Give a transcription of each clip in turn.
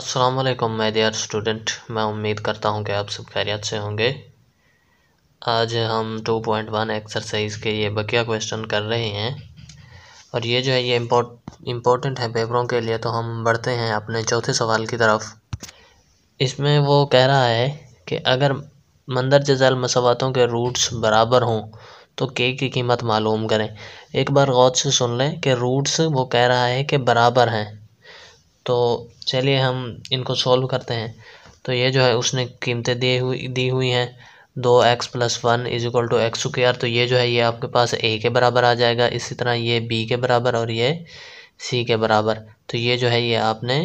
असलम मैं दियर स्टूडेंट मैं उम्मीद करता हूँ कि आप सब खैरियत से होंगे आज हम 2.1 एक्सरसाइज के ये बकिया क्वेश्चन कर रहे हैं और ये जो है ये इम्पोर्टेंट है पेपरों के लिए तो हम बढ़ते हैं अपने चौथे सवाल की तरफ इसमें वो कह रहा है कि अगर मंदर जजल मसवातों के रूट्स बराबर हों तो के की कीमत मालूम करें एक बार गौत से सुन लें कि रूट्स वो कह रहा है कि बराबर हैं तो चलिए हम इनको सॉल्व करते हैं तो ये जो है उसने कीमतें दी हुई दी हुई हैं दो x plus one is equal to x square तो ये जो है ये आपके पास ए के बराबर आ जाएगा इसी तरह ये बी के बराबर और ये सी के बराबर तो ये जो है ये आपने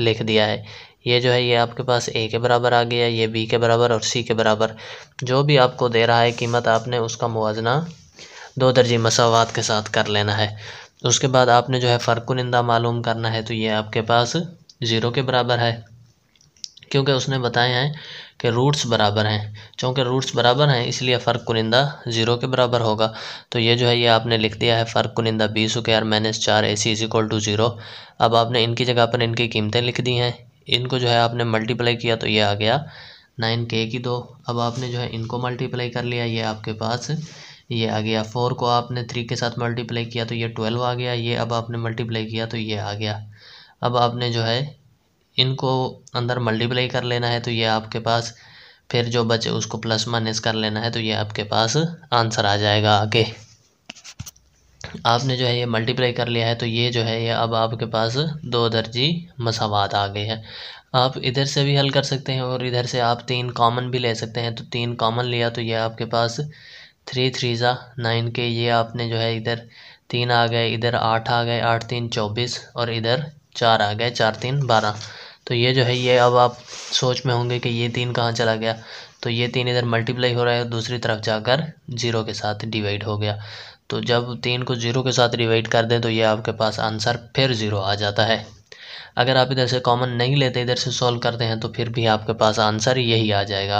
लिख दिया है ये जो है ये आपके पास ए के बराबर आ गया ये बी के बराबर और सी के बराबर जो भी आपको दे रहा है कीमत आपने उसका मुवजना दो दर्जी मसावत के साथ कर लेना है उसके बाद आपने जो है फ़र्कुनिंदा मालूम करना है तो ये आपके पास ज़ीरो के बराबर है क्योंकि उसने बताए हैं कि रूट्स बराबर हैं चूँकि रूट्स बराबर हैं इसलिए फ़र्क कुनिंदा ज़ीरो के बराबर होगा तो ये जो है ये आपने लिख दिया है फ़र्क कुनिंदा बीस स्क्यर माइनस चार A C is equal to zero अब आपने इनकी जगह पर इनकी कीमतें लिख दी हैं इनको जो है आपने मल्टीप्लाई किया तो ये आ गया नाइन के की दो अब आपने जो है इनको मल्टीप्लाई कर लिया ये आपके पास ये आ गया फोर को आपने थ्री के साथ मल्टीप्लाई किया तो ये ट्वेल्व आ गया ये अब आपने मल्टीप्लाई किया तो ये आ गया अब आपने जो है इनको अंदर मल्टीप्लाई कर लेना है तो ये आपके पास फिर जो बचे उसको प्लस माइनस कर लेना है तो ये आपके पास आंसर आ जाएगा आगे आपने जो है ये मल्टीप्लाई कर लिया है तो ये जो है ये अब आपके पास दो दर्जी मसावात आ गए हैं आप इधर से भी हल कर सकते हैं और इधर से आप तीन कॉमन भी ले सकते हैं तो तीन कॉमन लिया तो ये आपके पास थ्री थ्री ज़ा नाइन के ये आपने जो है इधर तीन आ गए इधर आठ आ गए आठ तीन चौबीस और इधर चार आ गए चार तीन बारह तो ये जो है ये अब आप सोच में होंगे कि ये तीन कहाँ चला गया तो ये तीन इधर मल्टीप्लाई हो रहा है और दूसरी तरफ जाकर ज़ीरो के साथ डिवाइड हो गया तो जब तीन को ज़ीरो के साथ डिवाइड कर दें तो ये आपके पास आंसर फिर ज़ीरो आ जाता है अगर आप इधर से कॉमन नहीं लेते इधर से सॉल्व करते हैं तो फिर भी आपके पास आंसर यही आ जाएगा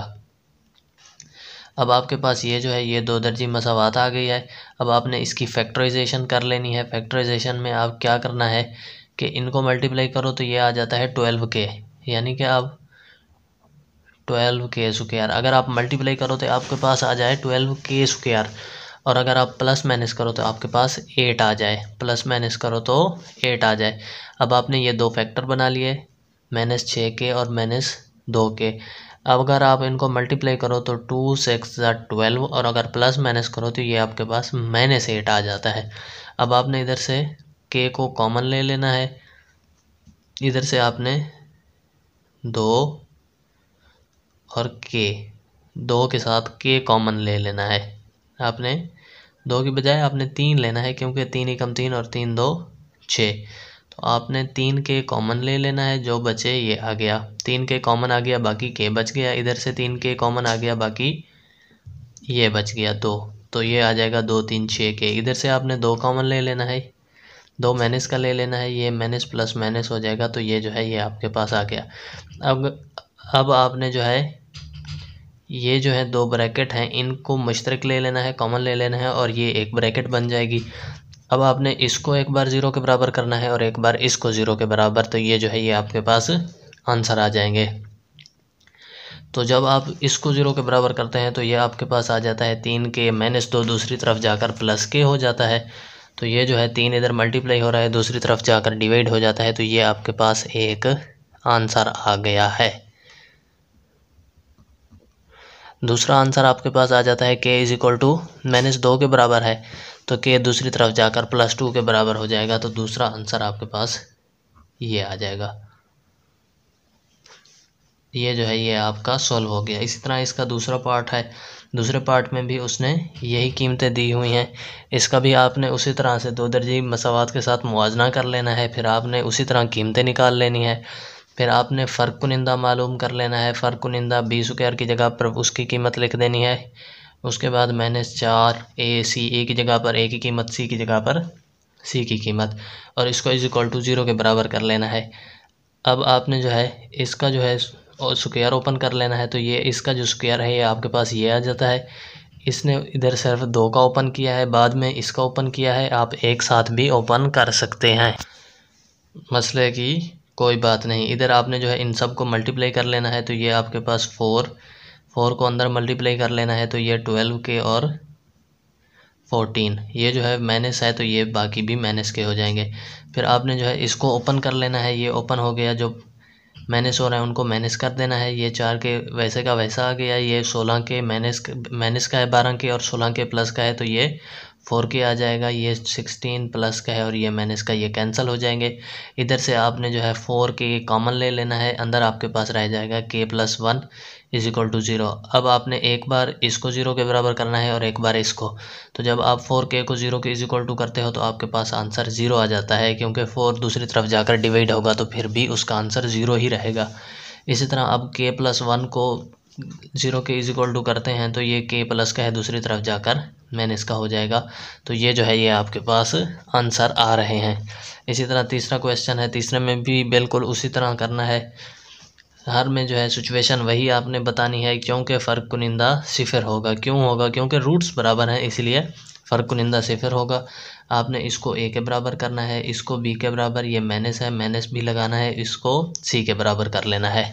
अब आपके पास ये जो है ये दो दर्जी मसावत आ गई है अब आपने इसकी फैक्टराइजेशन कर लेनी है फैक्टराइजेशन में आप क्या करना है कि इनको मल्टीप्लाई करो तो ये आ जाता है ट्वेल्व के यानी कि आप ट्वेल्व के स्क्र अगर आप मल्टीप्लाई करो तो आपके पास आ जाए ट्वेल्व के स्क्र और अगर आप प्लस माइनस करो तो आपके पास एट आ जाए प्लस माइनस करो तो एट आ जाए अब आपने ये दो फैक्टर बना लिए माइनस छः के और माइनस दो के अब अगर आप इनको मल्टीप्लाई करो तो टू सिक्स या ट्वेल्व और अगर प्लस माइनस करो तो ये आपके पास माइनस एट आ जाता है अब आपने इधर से के को कॉमन ले लेना है इधर से आपने दो और के दो के साथ के कॉमन ले लेना है आपने दो की बजाय आपने तीन लेना है क्योंकि तीन एकम तीन और तीन दो छः तो आपने तीन के कॉमन ले लेना है जो बचे ये आ गया तीन के कॉमन आ गया बाकी के बच गया इधर से तीन के कॉमन आ गया बाकी ये बच गया दो तो ये आ जाएगा दो तीन छः के इधर से आपने दो कॉमन ले लेना है दो माइनस का ले लेना है ये माइनस प्लस माइनस हो जाएगा तो ये जो है ये आपके पास आ गया अब अब आपने जो है ये जो है दो ब्रैकेट हैं इनको मुशतरक ले लेना है कॉमन ले लेना है और ये एक ब्रैकेट बन जाएगी अब आपने इसको एक बार ज़ीरो के बराबर करना है और एक बार इसको ज़ीरो के बराबर तो ये जो है ये आपके पास आंसर आ जाएंगे तो जब आप इसको ज़ीरो के बराबर करते हैं तो ये आपके पास आ जाता है तीन के माइनस दो दूसरी तरफ जाकर प्लस के हो जाता है तो ये जो है तीन इधर मल्टीप्लाई हो रहा है दूसरी तरफ जाकर डिवाइड हो जाता है तो ये आपके पास एक आंसर आ गया है दूसरा आंसर आपके पास आ जाता है के इज इक्वल टू माइनस दो के बराबर है तो के दूसरी तरफ जाकर प्लस टू के बराबर हो जाएगा तो दूसरा आंसर आपके पास ये आ जाएगा ये जो है ये आपका सॉल्व हो गया इसी तरह इसका दूसरा पार्ट है दूसरे पार्ट में भी उसने यही कीमतें दी हुई हैं इसका भी आपने उसी तरह से दो दर्जी मसावत के साथ मुआजना कर लेना है फिर आपने उसी तरह कीमतें निकाल लेनी है फिर आपने फ़र्क कुनिंदा मालूम कर लेना है फ़र्क कुनिंदा बी स्क्वायर की जगह पर उसकी कीमत लिख देनी है उसके बाद मैंने चार ए सी ए की जगह पर ए की कीमत सी की जगह पर सी की कीमत और इसको इज इक्वल टू ज़ीरो के बराबर कर लेना है अब आपने जो है इसका जो है स्क्वायर ओपन कर लेना है तो ये इसका जो स्क्वायर है ये आपके पास ये आ जाता है इसने इधर सिर्फ दो का ओपन किया है बाद में इसका ओपन किया है आप एक साथ भी ओपन कर सकते हैं मसले की कोई बात नहीं इधर आपने जो है इन सब को मल्टीप्लाई कर लेना है तो ये आपके पास फ़ोर फ़ोर को अंदर मल्टीप्लाई कर लेना है तो ये ट्वेल्व के और फोर्टीन ये जो है माइनस है तो ये बाकी भी माइनस के हो जाएंगे फिर आपने जो है इसको ओपन कर लेना है ये ओपन हो गया जो माइनस हो रहा है उनको माइनस कर देना है ये चार के वैसे का वैसा आ गया ये सोलह के माइनस माइनस का है बारह के और सोलह के प्लस का है तो ये फोर के आ जाएगा ये सिक्सटीन प्लस का है और ये मैंने इसका ये कैंसिल हो जाएंगे इधर से आपने जो है फोर के कॉमन ले लेना है अंदर आपके पास रह जाएगा k plus one is equal to zero अब आपने एक बार इसको ज़ीरो के बराबर करना है और एक बार इसको तो जब आप फोर के को ज़ीरो के इज इक्वल टू करते हो तो आपके पास आंसर ज़ीरो आ जाता है क्योंकि फोर दूसरी तरफ जाकर डिवाइड होगा तो फिर भी उसका आंसर ज़ीरो ही रहेगा इसी तरह अब के प्लस वन को ज़ीरो के इज इक्वल टू करते हैं तो ये के प्लस का है दूसरी तरफ जाकर मैन इसका हो जाएगा तो ये जो है ये आपके पास आंसर आ रहे हैं इसी तरह तीसरा क्वेश्चन है तीसरे में भी बिल्कुल उसी तरह करना है हर में जो है सिचुएशन वही आपने बतानी है क्योंकि फ़र्क कुनिंदा सिफर होगा क्यों होगा क्योंकि रूट्स बराबर हैं इसलिए फ़र्क कुनिंदा सिफर होगा आपने इसको ए के बराबर करना है इसको बी के बराबर ये माइनस है माइनस भी लगाना है इसको सी के बराबर कर लेना है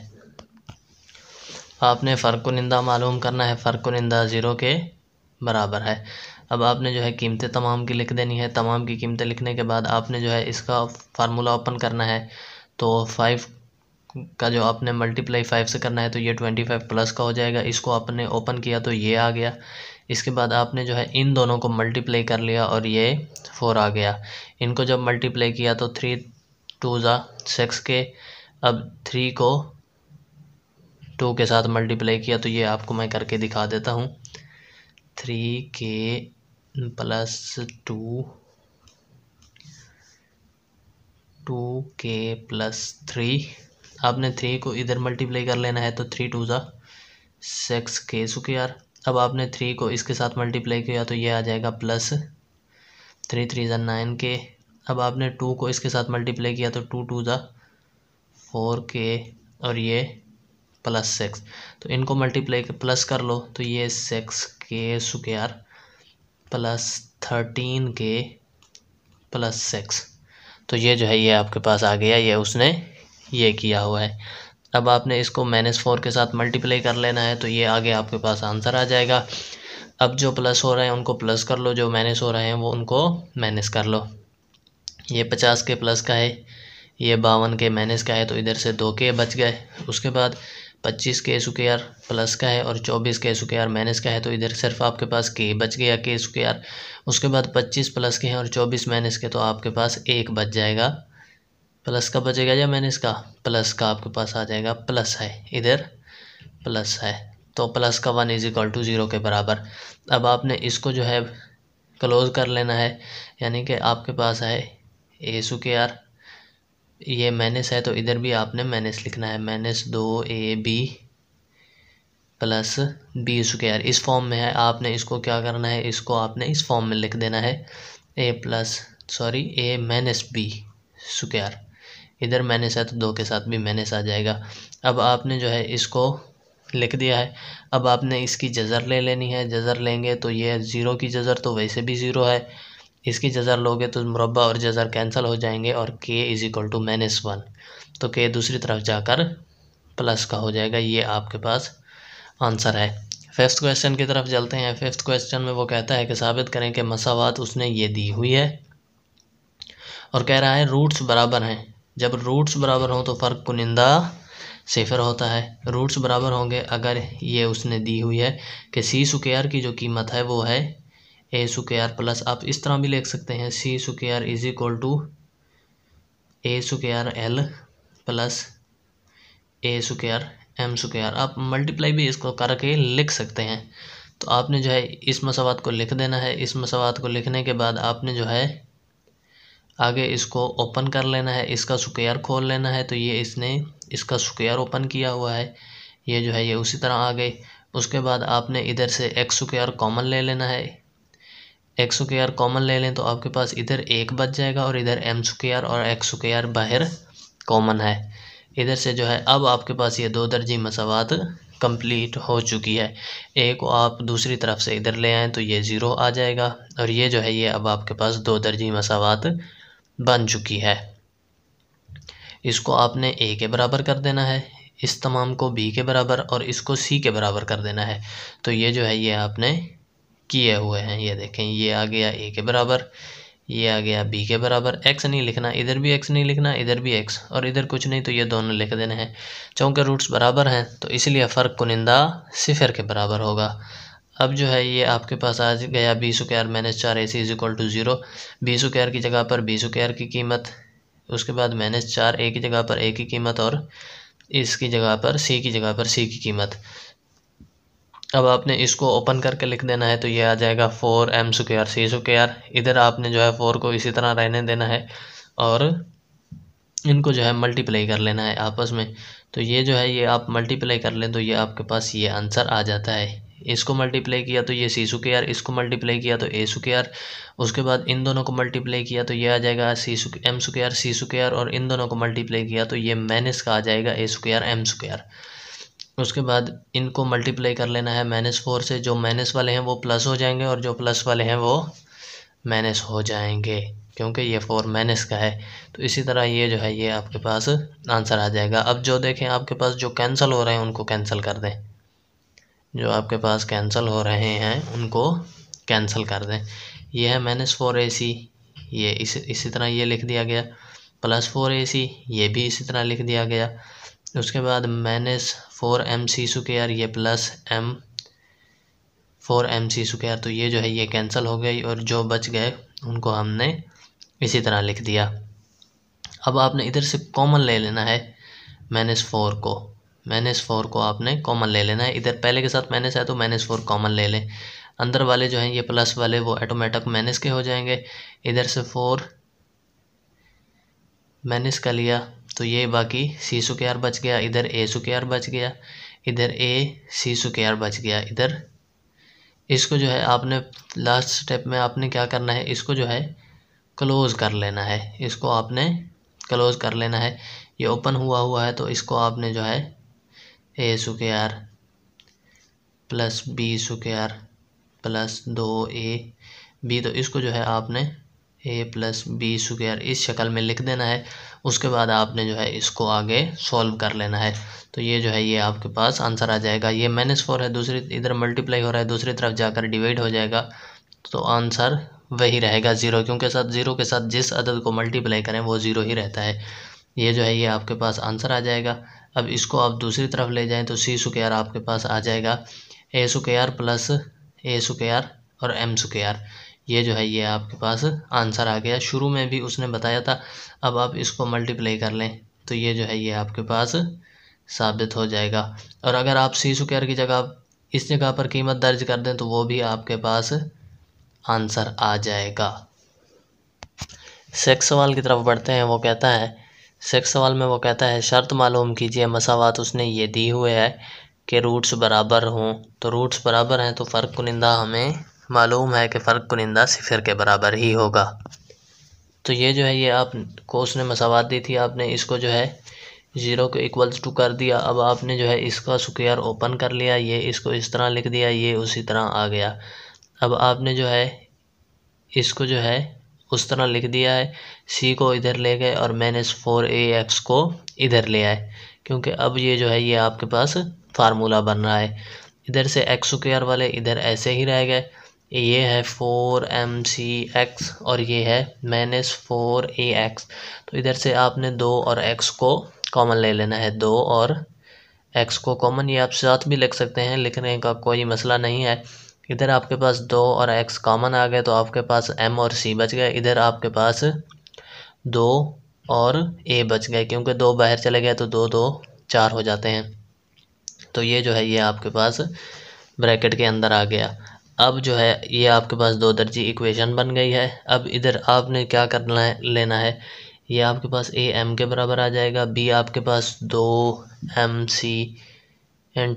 आपने फ़र्क कुनिंदा मालूम करना है फ़र्क कुनिंदा ज़ीरो के बराबर है अब आपने जो है कीमतें तमाम की लिख देनी है तमाम की कीमतें लिखने के बाद आपने जो है इसका फार्मूला ओपन करना है तो फाइव का जो आपने मल्टीप्लाई फाइव से करना है तो ये ट्वेंटी फाइव प्लस का हो जाएगा इसको आपने ओपन किया तो ये आ गया इसके बाद आपने जो है इन दोनों को मल्टीप्लाई कर लिया और ये फोर आ गया इनको जब मल्टीप्लाई किया तो थ्री टू ज़ा सिक्स के अब थ्री को टू के साथ मल्टीप्लाई किया तो ये आपको मैं करके दिखा देता हूँ three k plus two two k plus three आपने थ्री को इधर मल्टीप्लाई कर लेना है तो थ्री टू ज़ा सिक्स के यार अब आपने थ्री को इसके साथ मल्टीप्लाई किया तो ये आ जाएगा प्लस थ्री थ्री ज़ा नाइन के अब आपने टू को इसके साथ मल्टीप्लाई किया तो टू टू ज़ा फोर के और ये प्लस सिक्स तो इनको मल्टीप्लाई प्लस कर लो तो ये six k square plus thirteen k plus six तो ये जो है ये आपके पास आ गया ये उसने ये किया हुआ है अब आपने इसको माइनस फोर के साथ मल्टीप्लाई कर लेना है तो ये आगे आपके पास आंसर आ जाएगा अब जो प्लस हो रहे हैं उनको प्लस कर लो जो माइनस हो रहे हैं वो उनको माइनस कर लो ये पचास के प्लस का है ये बावन के माइनस का है तो इधर से दो के बच गए उसके बाद पच्चीस के स्क्र आर प्लस का है और चौबीस के स्क्र आर माइनस का है तो इधर सिर्फ आपके पास के बच गया के स्क्र आर उसके बाद पच्चीस प्लस के हैं और चौबीस माइनस के तो आपके पास एक बच जाएगा प्लस का बचेगा या माइनस का प्लस का आपके पास आ जाएगा प्लस है इधर प्लस है तो प्लस का one is equal to zero के बराबर अब आपने इसको जो है क्लोज कर लेना है यानी कि आपके पास है ए सुके के आर ये माइनस है तो इधर भी आपने माइनस लिखना है माइनस दो A B plus B square इस फॉर्म में है आपने इसको क्या करना है इसको आपने इस फॉर्म में लिख देना है A plus sorry A minus B square इधर माइनस है तो दो के साथ भी माइनस आ जाएगा अब आपने जो है इसको लिख दिया है अब आपने इसकी जज़र ले लेनी है जज़र लेंगे तो ये ज़ीरो की जज़र तो वैसे भी ज़ीरो है इसकी जज़र लोगे तो मुरबा और जज़र कैंसिल हो जाएंगे और k is equal to minus one तो के दूसरी तरफ जाकर प्लस का हो जाएगा ये आपके पास आंसर है फिफ्थ क्वेश्चन की तरफ चलते हैं फिफ्थ क्वेश्चन में वो कहता है कि साबित करें कि मसावत उसने ये दी हुई है और कह रहा है रूट्स बराबर हैं जब रूट्स बराबर हों तो फ़र्क कुनिंदा सेफर होता है रूट्स बराबर होंगे अगर ये उसने दी हुई है कि सी स्क्र की जो कीमत है वो है ए सु आर प्लस आप इस तरह भी लिख सकते हैं सी सु इज इक्वल टू ए सु एल प्लस ए सु एम सु आप मल्टीप्लाई भी इसको करके लिख सकते हैं तो आपने जो है इस मसावात को लिख देना है इस मसावाद को लिखने के बाद आपने जो है आगे इसको ओपन कर लेना है इसका स्क्वायर खोल लेना है तो ये इसने इसका स्क्वायर ओपन किया हुआ है ये जो है ये उसी तरह आ गए उसके बाद आपने इधर से एक्स स्क्वायर कॉमन ले लेना है एक्स के आर कॉमन ले लें तो आपके पास इधर एक बच जाएगा और इधर एम के आर और एक्स के आर बाहर कॉमन है इधर से जो है अब आपके पास ये दो दर्जी मसावत कंप्लीट हो चुकी है ए को आप दूसरी तरफ से इधर ले आएँ तो ये ज़ीरो आ जाएगा और ये जो है ये अब आपके पास दो दर्जी मसावत बन चुकी है इसको आपने ए के बराबर कर देना है इस तमाम को बी के बराबर और इसको सी के बराबर कर देना है तो ये जो है ये आपने किए हुए हैं ये देखें ये आ गया ए के बराबर ये आ गया बी के बराबर एक्स नहीं लिखना इधर भी एक्स नहीं लिखना इधर भी एक्स और इधर कुछ नहीं तो ये दोनों लिख देने हैं चूँकि रूट्स बराबर हैं तो इसलिए फ़र्क कुनिंदा सिफर के बराबर होगा अब जो है ये आपके पास आ गया बी सुकैर माइनस चार A C is equal to zero B square की जगह पर बी सुकैर की कीमत उसके बाद माइनस चार ए की जगह पर ए की कीमत और इसकी जगह पर सी की जगह पर सी की कीमत अब आपने इसको ओपन करके लिख देना है तो ये आ जाएगा four M square C square इधर आपने जो है फोर को इसी तरह रहने देना है और इनको जो है मल्टीप्लाई कर लेना है आपस में तो ये जो है ये आप मल्टीप्लाई कर लें तो ये आपके पास ये आंसर आ जाता है इसको मल्टीप्लाई किया तो ये सी स्क्र इसको मल्टीप्लाई किया तो ए स्क्र उसके बाद इन दोनों को मल्टीप्लाई किया तो ये आ जाएगा C M square C square और इन दोनों को मल्टीप्लाई किया तो ये माइनस का आ जाएगा ए स्क्र एम स्क्र उसके बाद इनको मल्टीप्लाई कर लेना है माइनस फोर से जो माइनस वाले हैं वो प्लस हो जाएंगे और जो प्लस वाले हैं वो माइनस हो जाएंगे क्योंकि ये फोर माइनस का है तो इसी तरह ये जो है ये आपके पास आंसर आ जाएगा अब जो देखें आपके पास जो कैंसिल हो रहे हैं उनको कैंसिल कर दें जो आपके पास कैंसिल हो रहे हैं उनको कैंसिल कर दें ये है माइनस फोर ए सी ये इस इसी तरह ये लिख दिया गया प्लस फोर ए सी ये भी इसी तरह लिख दिया गया उसके बाद minus four M C square ये plus M four M C square तो ये जो है ये कैंसिल हो गई और जो बच गए उनको हमने इसी तरह लिख दिया अब आपने इधर से कॉमन ले लेना है माइनस फोर को माइनस फोर को आपने कॉमन ले लेना है इधर पहले के साथ माइनस है तो माइनस फोर कॉमन ले लें अंदर वाले जो हैं ये प्लस वाले वो ऑटोमेटिक माइनस के हो जाएंगे इधर से फोर माइनस का लिया तो ये बाकी सी स्क्र बच गया इधर ए स्क्र बच गया इधर ए सी स्क्र बच गया इधर इसको जो है आपने लास्ट स्टेप में आपने क्या करना है इसको जो है क्लोज़ कर लेना है इसको आपने क्लोज़ कर लेना है ये ओपन हुआ हुआ है तो इसको आपने जो है A square plus B square plus दो ए बी तो इसको जो है आपने ए प्लस बी स्क्वेयर इस शक्ल में लिख देना है उसके बाद आपने जो है इसको आगे सॉल्व कर लेना है तो ये जो है ये आपके पास आंसर आ जाएगा ये माइनस फोर है दूसरी इधर मल्टीप्लाई हो रहा है दूसरी तरफ जाकर डिवाइड हो जाएगा तो आंसर वही रहेगा ज़ीरो क्योंकि साथ ज़ीरो के साथ जिस अदद को मल्टीप्लाई करें वो ज़ीरो ही रहता है ये जो है ये आपके पास आंसर आ जाएगा अब इसको आप दूसरी तरफ ले जाएं तो सी सुकेयर आपके पास आ जाएगा A square plus A square और एम सुकेयर ये जो है ये आपके पास आंसर आ गया शुरू में भी उसने बताया था अब आप इसको मल्टीप्लाई कर लें तो ये जो है ये आपके पास साबित हो जाएगा और अगर आप सी स्क्वायर की जगह इस जगह पर कीमत दर्ज कर दें तो वो भी आपके पास आंसर आ जाएगा सेक्स सवाल की तरफ बढ़ते हैं वो कहता है सेक्स सवाल में वो कहता है शर्त मालूम कीजिए मसावात उसने ये दी हुए है कि रूट्स बराबर हों तो रूट्स बराबर हैं तो फ़र्क कुनिंदा हमें मालूम है कि फ़र्क कुनिंदा सिफर के बराबर ही होगा तो ये जो है ये आप को उसने मसावत दी थी आपने इसको जो है ज़ीरो को इक्वल्स टू कर दिया अब आपने जो है इसका स्क्वायर ओपन कर लिया ये इसको इस तरह लिख दिया ये उसी तरह आ गया अब आपने जो है इसको जो है उस तरह लिख दिया है सी को इधर ले गए और माइनस फोर ए एक्स को इधर ले आए क्योंकि अब ये जो है ये आपके पास फार्मूला बन रहा है इधर से एक्स स्क्वायर वाले इधर ऐसे ही रह गए ये है फोर एम सी एक्स और ये है माइनस फोर ए एक्स तो इधर से आपने दो और एक्स को कॉमन ले लेना है दो और एक्स को कॉमन ये आप साथ भी लिख सकते हैं लिखने का कोई मसला नहीं है इधर आपके पास दो और एक्स कॉमन आ गए तो आपके पास एम और सी बच गए इधर आपके पास दो और ए बच गए क्योंकि दो बाहर चले गए तो दो दो चार हो जाते हैं तो ये जो है ये आपके पास ब्रैकेट के अंदर आ गया अब जो है ये आपके पास दो दर्जी इक्वेशन बन गई है अब इधर आपने क्या करना है लेना है ये आपके पास ए एम के बराबर आ जाएगा बी आपके पास दो M C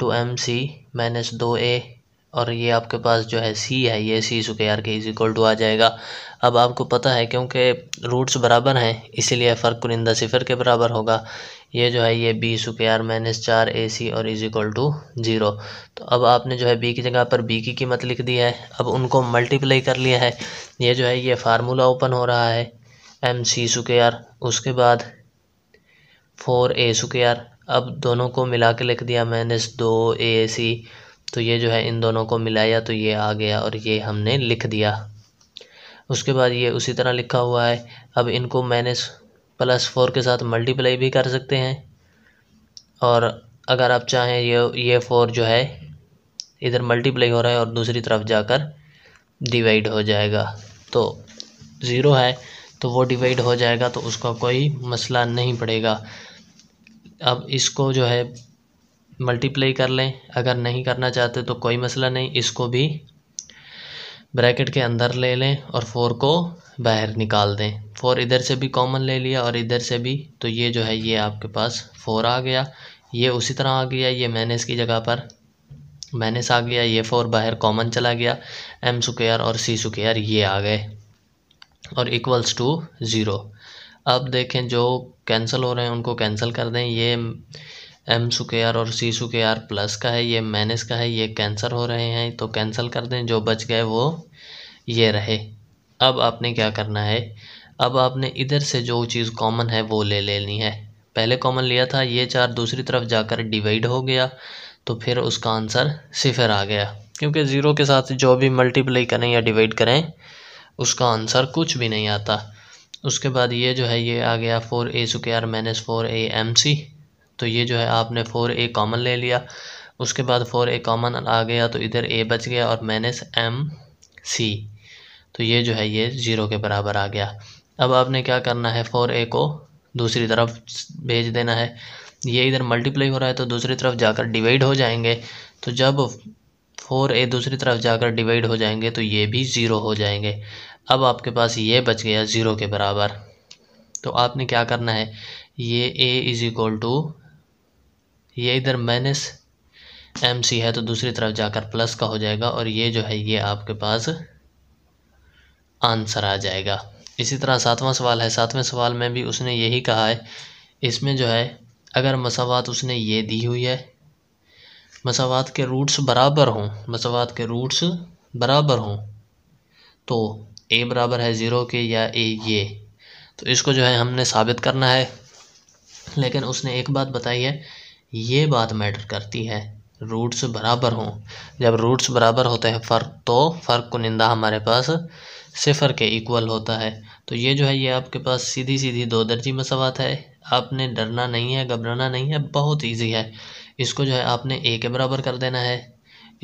two M C minus दो ए और ये आपके पास जो है सी है ये C square k is equal to आ जाएगा अब आपको पता है क्योंकि रूट्स बराबर हैं इसीलिए फ़र्क कुनिंदा सिफर के बराबर होगा ये जो है ये बी स्क्र माइनस चार ए सी और इज इक्वल टू ज़ीरो तो अब आपने जो है बी की जगह पर बी की कीमत लिख दी है अब उनको मल्टीप्लाई कर लिया है ये जो है ये फार्मूला ओपन हो रहा है एम सी स्क्र उसके बाद फोर ए स्क्र अब दोनों को मिला के लिख दिया माइनस दो ए सी तो ये जो है इन दोनों को मिलाया तो ये आ गया और ये हमने लिख दिया उसके बाद ये उसी तरह लिखा हुआ है अब इनको मैंने प्लस फोर के साथ मल्टीप्लाई भी कर सकते हैं और अगर आप चाहें ये ये फोर जो है इधर मल्टीप्लाई हो रहा है और दूसरी तरफ जाकर डिवाइड हो जाएगा तो ज़ीरो है तो वो डिवाइड हो जाएगा तो उसका कोई मसला नहीं पड़ेगा अब इसको जो है मल्टीप्लाई कर लें अगर नहीं करना चाहते तो कोई मसला नहीं इसको भी ब्रैकेट के अंदर ले लें और फोर को बाहर निकाल दें फोर इधर से भी कॉमन ले लिया और इधर से भी तो ये जो है ये आपके पास फोर आ गया ये उसी तरह आ गया ये मैनेस की जगह पर माइनस आ गया ये फोर बाहर कॉमन चला गया एम सुकेयर और सी सुकेयर ये आ गए और इक्वल्स टू ज़ीरो अब देखें जो कैंसिल हो रहे हैं उनको कैंसिल कर दें ये एम सुकेयर और सी सुकेयर प्लस का है ये माइनस का है ये कैंसर हो रहे हैं तो कैंसिल कर दें जो बच गए वो ये रहे अब आपने क्या करना है अब आपने इधर से जो चीज़ कॉमन है वो ले लेनी है पहले कॉमन लिया था ये चार दूसरी तरफ जाकर डिवाइड हो गया तो फिर उसका आंसर सिफर आ गया क्योंकि ज़ीरो के साथ जो भी मल्टीप्लाई करें या डिवाइड करें उसका आंसर कुछ भी नहीं आता उसके बाद ये जो है ये आ गया four A square minus four A M C तो ये जो है आपने फ़ोर ए कॉमन ले लिया उसके बाद फ़ोर ए कॉमन आ गया तो इधर ए बच गया और माइनस एम सी तो ये जो है ये ज़ीरो के बराबर आ गया अब आपने क्या करना है फ़ोर ए को दूसरी तरफ भेज देना है ये इधर मल्टीप्लाई हो रहा है तो दूसरी तरफ जाकर डिवाइड हो जाएंगे तो जब फोर ए दूसरी तरफ जाकर डिवाइड हो जाएंगे तो ये भी ज़ीरो हो जाएंगे अब आपके पास ये बच गया ज़ीरो के बराबर तो आपने क्या करना है ये ए इज़ इक्वल टू ये इधर माइनस एम सी है तो दूसरी तरफ जाकर प्लस का हो जाएगा और ये जो है ये आपके पास आंसर आ जाएगा इसी तरह सातवां सवाल है सातवें सवाल में भी उसने यही कहा है इसमें जो है अगर मसावत उसने ये दी हुई है मसावत के रूट्स बराबर हों मसावत के रूट्स बराबर हों तो ए बराबर है ज़ीरो के या ए ये तो इसको जो है हमने साबित करना है लेकिन उसने एक बात बताई है ये बात मैटर करती है रूट्स बराबर हों जब रूट्स बराबर होते हैं फ़र्क तो फ़र्क कुनिंदा हमारे पास सिफर के इक्वल होता है तो ये जो है ये आपके पास सीधी सीधी दो दर्जी मसवात है आपने डरना नहीं है घबराना नहीं है बहुत ईजी है इसको जो है आपने ए के बराबर कर देना है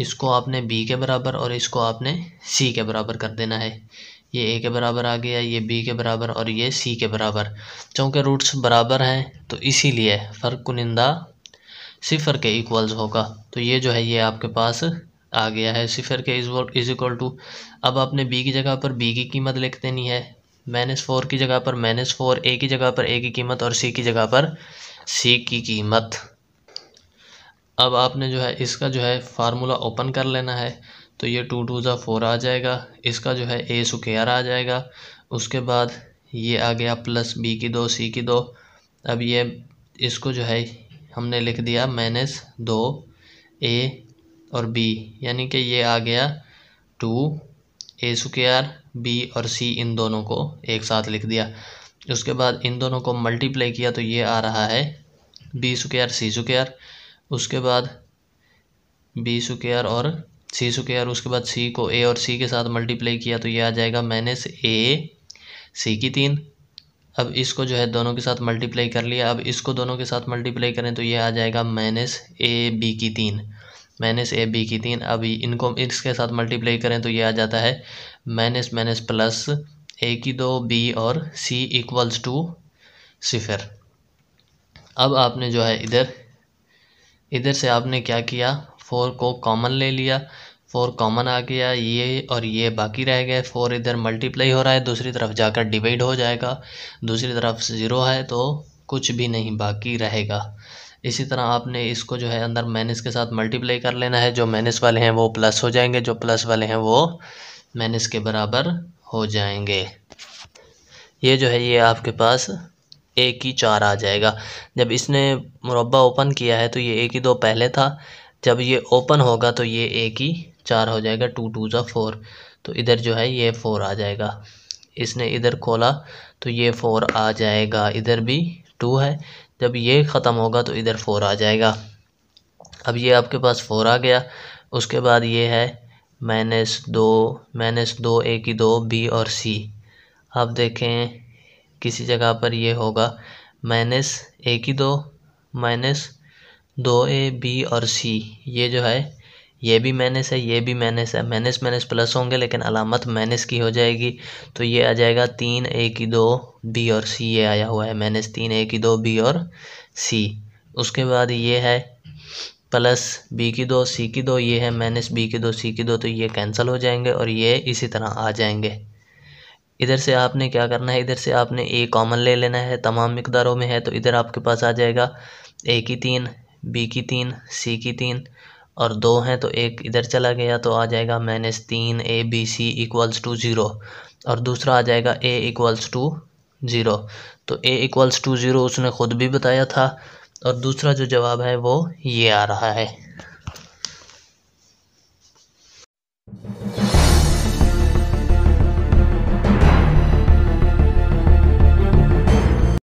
इसको आपने बी के बराबर और इसको आपने सी के बराबर कर देना है ये ए के बराबर आ गया ये बी के बराबर और ये सी के बराबर चूँकि रूट्स बराबर हैं तो इसीलिए फ़र्क कुनिंदा सिफर के इक्वल्स होगा तो ये जो है ये आपके पास आ गया है सिफर के इज इक्वल टू अब आपने बी की जगह पर बी की कीमत लिख देनी है माइनस फोर की जगह पर माइनस फोर ए की जगह पर ए की कीमत और सी की जगह पर सी की कीमत अब आपने जो है इसका जो है फार्मूला ओपन कर लेना है तो ये टू टू ज़ा फोर आ जाएगा इसका जो है ए सुकेयर आ जाएगा उसके बाद ये आ गया प्लस बी की दो सी की दो अब ये इसको जो है हमने लिख दिया माइनस दो ए और बी यानी कि ये आ गया टू ए स्क्र बी और सी इन दोनों को एक साथ लिख दिया उसके बाद इन दोनों को मल्टीप्लाई किया तो ये आ रहा है बी स्क्र सी स्क्र उसके बाद बी स्क्र और सी स्क्र उसके बाद सी को ए और सी के साथ मल्टीप्लाई किया तो ये आ जाएगा माइनस ए सी की तीन अब इसको जो है दोनों के साथ मल्टीप्लाई कर लिया अब इसको दोनों के साथ मल्टीप्लाई करें तो ये आ जाएगा माइनस ए बी की तीन माइनस ए बी की तीन अब इनको इसके साथ मल्टीप्लाई करें तो ये आ जाता है माइनस माइनस प्लस ए की दो बी और सी इक्वल्स टू सिफर अब आपने जो है इधर इधर से आपने क्या किया फोर को कॉमन ले लिया फोर कॉमन आ गया ये और ये बाकी रह गए फोर इधर मल्टीप्लाई हो रहा है दूसरी तरफ जाकर डिवाइड हो जाएगा दूसरी तरफ ज़ीरो है तो कुछ भी नहीं बाकी रहेगा इसी तरह आपने इसको जो है अंदर माइनस के साथ मल्टीप्लाई कर लेना है जो माइनस वाले हैं वो प्लस हो जाएंगे जो प्लस वाले हैं वो माइनस के बराबर हो जाएंगे ये जो है ये आपके पास एक ही चार आ जाएगा जब इसने मुरबा ओपन किया है तो ये एक ही दो पहले था जब ये ओपन होगा तो ये एक ही चार हो जाएगा टू टू ज़ा फोर तो इधर जो है ये फोर आ जाएगा इसने इधर खोला तो ये फोर आ जाएगा इधर भी टू है जब ये ख़त्म होगा तो इधर फोर आ जाएगा अब ये आपके पास फोर आ गया उसके बाद ये है माइनस दो माइनस दो ए की दो बी और सी आप देखें किसी जगह पर ये होगा माइनस ए की दो माइनस दो ए बी और सी ये जो है ये भी मैनिस है ये भी मैनिस है मैनिस मैनिस प्लस होंगे लेकिन अलामत मैनिस की हो जाएगी तो ये आ जाएगा तीन ए की दो बी और सी ये आया हुआ है मैनिस तीन ए की दो बी और सी उसके बाद ये है प्लस बी की दो सी की दो ये है माइनस बी की दो सी की दो तो ये कैंसिल हो जाएंगे और ये इसी तरह आ जाएंगे इधर से आपने क्या करना है इधर से आपने ए कॉमन ले लेना है तमाम मकदारों में है तो इधर आपके पास आ जाएगा ए की तीन बी की तीन सी की तीन और दो हैं तो एक इधर चला गया तो आ जाएगा माइनस तीन A B C equals to zero और दूसरा आ जाएगा ए इक्वल्स टू ज़ीरो तो ए इक्वल्स टू ज़ीरो उसने ख़ुद भी बताया था और दूसरा जो जवाब है वो ये आ रहा है